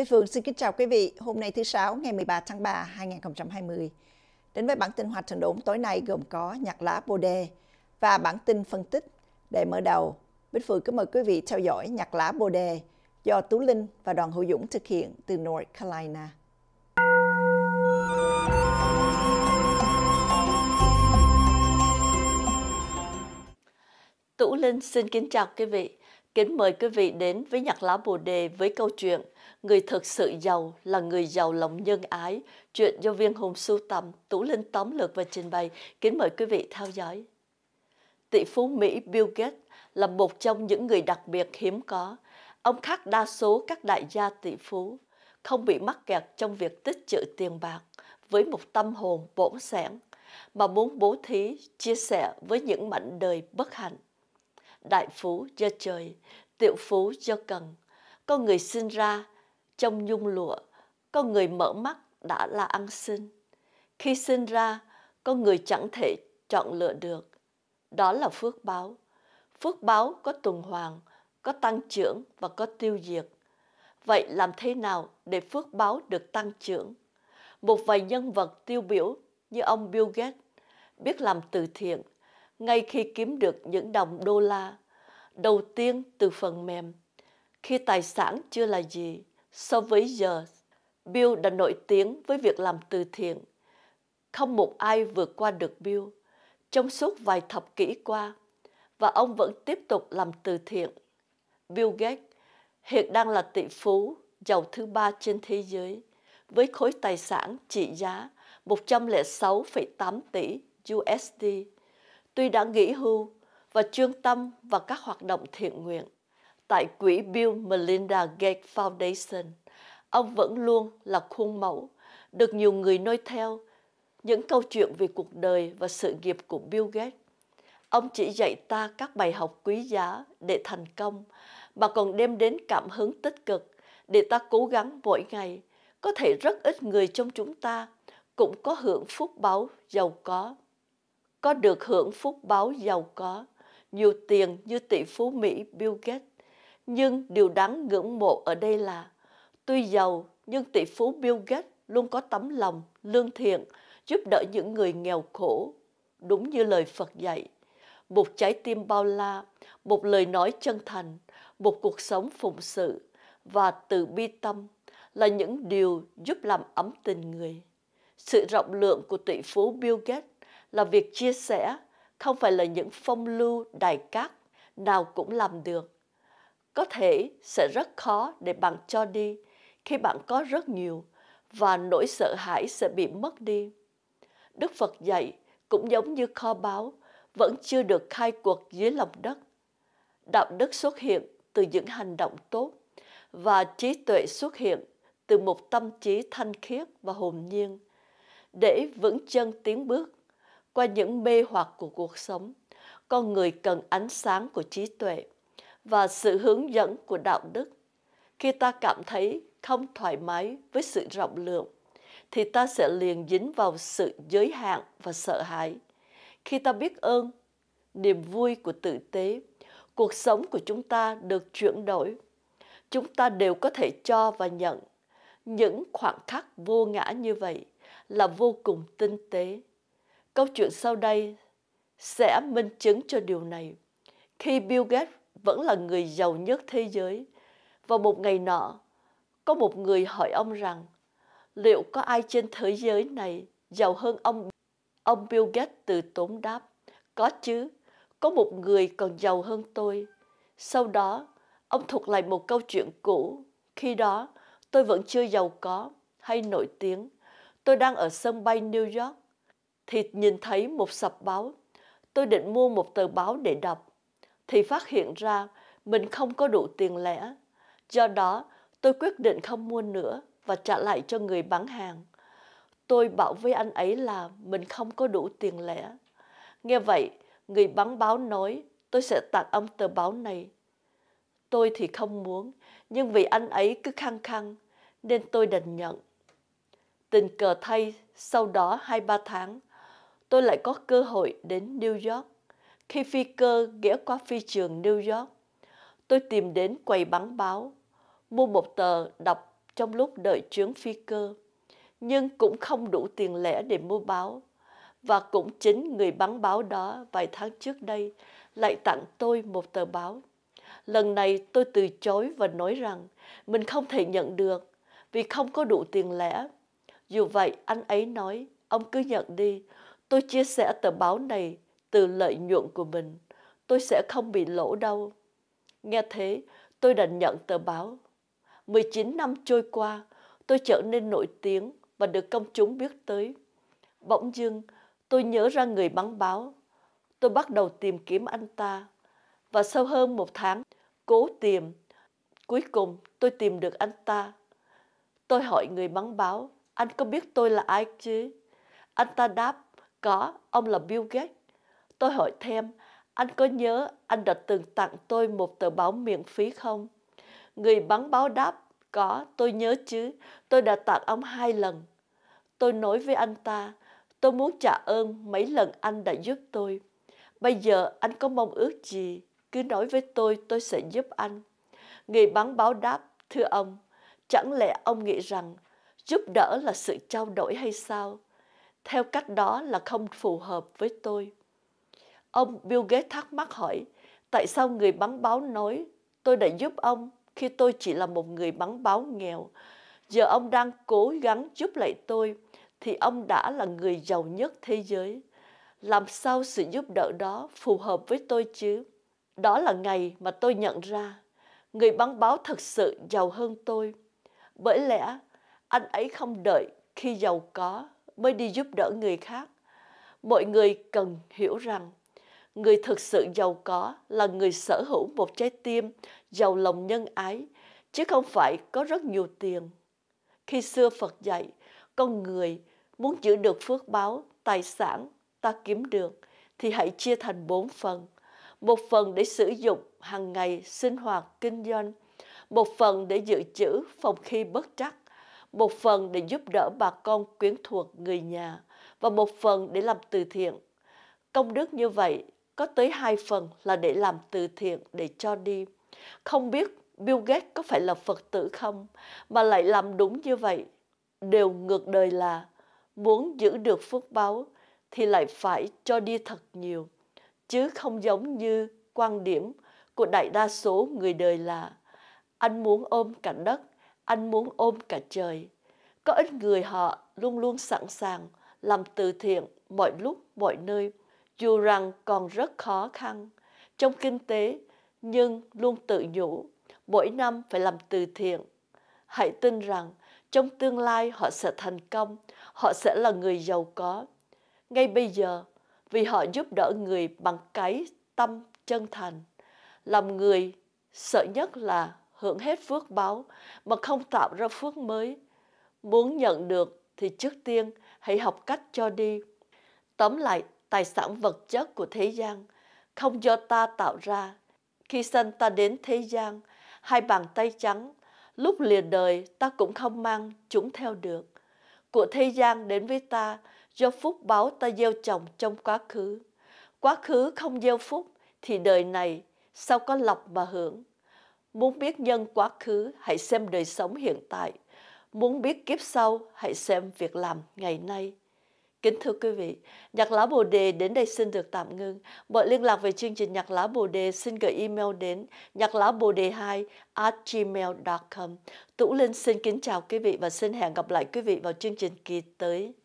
Bích Phương xin kính chào quý vị. Hôm nay thứ Sáu ngày 13 tháng 3 2020. Đến với bản tin hoạt trình đốn tối nay gồm có nhạc lá bồ đề và bản tin phân tích. Để mở đầu, Bích Phương kính mời quý vị theo dõi nhạc lá bồ đề do Tú Linh và đoàn hữu dũng thực hiện từ North Carolina. Tú Linh xin kính chào quý vị. Kính mời quý vị đến với nhạc lá bồ đề với câu chuyện Người thực sự giàu là người giàu lòng nhân ái, chuyện do viên hùng sưu tầm, tủ Linh tóm lược và trình bày. Kính mời quý vị theo dõi. Tỷ phú Mỹ Bill Gates là một trong những người đặc biệt hiếm có. Ông khác đa số các đại gia tỷ phú, không bị mắc kẹt trong việc tích trữ tiền bạc với một tâm hồn bổn sẻn, mà muốn bố thí, chia sẻ với những mảnh đời bất hạnh đại phú do trời, tiểu phú do cần. Con người sinh ra trong nhung lụa, con người mở mắt đã là ăn sinh. Khi sinh ra, con người chẳng thể chọn lựa được. Đó là phước báo. Phước báo có tuần hoàn, có tăng trưởng và có tiêu diệt. Vậy làm thế nào để phước báo được tăng trưởng? Một vài nhân vật tiêu biểu như ông Bill Gates biết làm từ thiện ngay khi kiếm được những đồng đô la đầu tiên từ phần mềm. Khi tài sản chưa là gì, so với giờ, Bill đã nổi tiếng với việc làm từ thiện. Không một ai vượt qua được Bill trong suốt vài thập kỷ qua và ông vẫn tiếp tục làm từ thiện. Bill Gates hiện đang là tỷ phú giàu thứ ba trên thế giới với khối tài sản trị giá 106,8 tỷ USD. Tuy đã nghỉ hưu và chuyên tâm vào các hoạt động thiện nguyện. Tại quỹ Bill Melinda Gates Foundation, ông vẫn luôn là khuôn mẫu, được nhiều người noi theo những câu chuyện về cuộc đời và sự nghiệp của Bill Gates. Ông chỉ dạy ta các bài học quý giá để thành công, mà còn đem đến cảm hứng tích cực để ta cố gắng mỗi ngày. Có thể rất ít người trong chúng ta cũng có hưởng phúc báo giàu có. Có được hưởng phúc báo giàu có nhiều tiền như tỷ phú Mỹ Bill Gates. Nhưng điều đáng ngưỡng mộ ở đây là tuy giàu nhưng tỷ phú Bill Gates luôn có tấm lòng lương thiện giúp đỡ những người nghèo khổ, đúng như lời Phật dạy. Một trái tim bao la, một lời nói chân thành, một cuộc sống phụng sự và từ bi tâm là những điều giúp làm ấm tình người. Sự rộng lượng của tỷ phú Bill Gates là việc chia sẻ không phải là những phong lưu đài cát nào cũng làm được. Có thể sẽ rất khó để bạn cho đi khi bạn có rất nhiều và nỗi sợ hãi sẽ bị mất đi. Đức Phật dạy cũng giống như kho báu vẫn chưa được khai cuộc dưới lòng đất. Đạo đức xuất hiện từ những hành động tốt và trí tuệ xuất hiện từ một tâm trí thanh khiết và hồn nhiên. Để vững chân tiến bước, qua những mê hoặc của cuộc sống con người cần ánh sáng của trí tuệ và sự hướng dẫn của đạo đức khi ta cảm thấy không thoải mái với sự rộng lượng thì ta sẽ liền dính vào sự giới hạn và sợ hãi khi ta biết ơn niềm vui của tử tế cuộc sống của chúng ta được chuyển đổi chúng ta đều có thể cho và nhận những khoảng khắc vô ngã như vậy là vô cùng tinh tế Câu chuyện sau đây sẽ minh chứng cho điều này. Khi Bill Gates vẫn là người giàu nhất thế giới, vào một ngày nọ, có một người hỏi ông rằng liệu có ai trên thế giới này giàu hơn ông? Ông Bill Gates từ tốn đáp, có chứ, có một người còn giàu hơn tôi. Sau đó, ông thuật lại một câu chuyện cũ. Khi đó, tôi vẫn chưa giàu có hay nổi tiếng. Tôi đang ở sân bay New York thì nhìn thấy một sập báo. Tôi định mua một tờ báo để đọc, thì phát hiện ra mình không có đủ tiền lẻ. Do đó, tôi quyết định không mua nữa và trả lại cho người bán hàng. Tôi bảo với anh ấy là mình không có đủ tiền lẻ. Nghe vậy, người bán báo nói tôi sẽ tặng ông tờ báo này. Tôi thì không muốn, nhưng vì anh ấy cứ khăng khăng, nên tôi đành nhận. Tình cờ thay, sau đó 2-3 tháng, tôi lại có cơ hội đến New York. Khi phi cơ ghé qua phi trường New York, tôi tìm đến quầy bán báo, mua một tờ đọc trong lúc đợi chuyến phi cơ, nhưng cũng không đủ tiền lẻ để mua báo. Và cũng chính người bán báo đó vài tháng trước đây lại tặng tôi một tờ báo. Lần này tôi từ chối và nói rằng mình không thể nhận được vì không có đủ tiền lẻ. Dù vậy anh ấy nói ông cứ nhận đi Tôi chia sẻ tờ báo này từ lợi nhuận của mình. Tôi sẽ không bị lỗ đâu. Nghe thế, tôi đành nhận tờ báo. 19 năm trôi qua, tôi trở nên nổi tiếng và được công chúng biết tới. Bỗng dưng, tôi nhớ ra người bán báo. Tôi bắt đầu tìm kiếm anh ta. Và sau hơn một tháng, cố tìm. Cuối cùng, tôi tìm được anh ta. Tôi hỏi người bán báo, anh có biết tôi là ai chứ? Anh ta đáp, có, ông là Bill Gates. Tôi hỏi thêm, anh có nhớ anh đã từng tặng tôi một tờ báo miễn phí không? Người bán báo đáp, có, tôi nhớ chứ, tôi đã tặng ông hai lần. Tôi nói với anh ta, tôi muốn trả ơn mấy lần anh đã giúp tôi. Bây giờ anh có mong ước gì? Cứ nói với tôi, tôi sẽ giúp anh. Người bán báo đáp, thưa ông, chẳng lẽ ông nghĩ rằng giúp đỡ là sự trao đổi hay sao? theo cách đó là không phù hợp với tôi. Ông Bill Gates thắc mắc hỏi, tại sao người bắn báo nói tôi đã giúp ông khi tôi chỉ là một người bắn báo nghèo? Giờ ông đang cố gắng giúp lại tôi thì ông đã là người giàu nhất thế giới. Làm sao sự giúp đỡ đó phù hợp với tôi chứ? Đó là ngày mà tôi nhận ra người bắn báo thật sự giàu hơn tôi. Bởi lẽ anh ấy không đợi khi giàu có mới đi giúp đỡ người khác. Mọi người cần hiểu rằng người thực sự giàu có là người sở hữu một trái tim giàu lòng nhân ái, chứ không phải có rất nhiều tiền. Khi xưa Phật dạy, con người muốn giữ được phước báo, tài sản ta kiếm được thì hãy chia thành bốn phần. Một phần để sử dụng hàng ngày sinh hoạt kinh doanh, một phần để dự trữ phòng khi bất trắc, một phần để giúp đỡ bà con quyến thuộc người nhà và một phần để làm từ thiện. Công đức như vậy có tới hai phần là để làm từ thiện để cho đi. Không biết Bill Gates có phải là Phật tử không mà lại làm đúng như vậy. Đều ngược đời là muốn giữ được phước báo thì lại phải cho đi thật nhiều chứ không giống như quan điểm của đại đa số người đời là anh muốn ôm cả đất anh muốn ôm cả trời. Có ít người họ luôn luôn sẵn sàng làm từ thiện mọi lúc, mọi nơi, dù rằng còn rất khó khăn trong kinh tế, nhưng luôn tự nhủ mỗi năm phải làm từ thiện. Hãy tin rằng trong tương lai họ sẽ thành công, họ sẽ là người giàu có. Ngay bây giờ, vì họ giúp đỡ người bằng cái tâm chân thành, làm người sợ nhất là hưởng hết phước báo mà không tạo ra phước mới. Muốn nhận được thì trước tiên hãy học cách cho đi. Tóm lại, tài sản vật chất của thế gian không do ta tạo ra. Khi sanh ta đến thế gian, hai bàn tay trắng, lúc liền đời ta cũng không mang chúng theo được. Của thế gian đến với ta do phúc báo ta gieo trồng trong quá khứ. Quá khứ không gieo phúc thì đời này sao có lọc mà hưởng. Muốn biết nhân quá khứ, hãy xem đời sống hiện tại. Muốn biết kiếp sau, hãy xem việc làm ngày nay. Kính thưa quý vị, Nhạc Lá Bồ Đề đến đây xin được tạm ngưng. Mọi liên lạc về chương trình Nhạc Lá Bồ Đề xin gửi email đến nhạc lá bồ đề 2 gmail.com. Tủ Linh xin kính chào quý vị và xin hẹn gặp lại quý vị vào chương trình kỳ tới.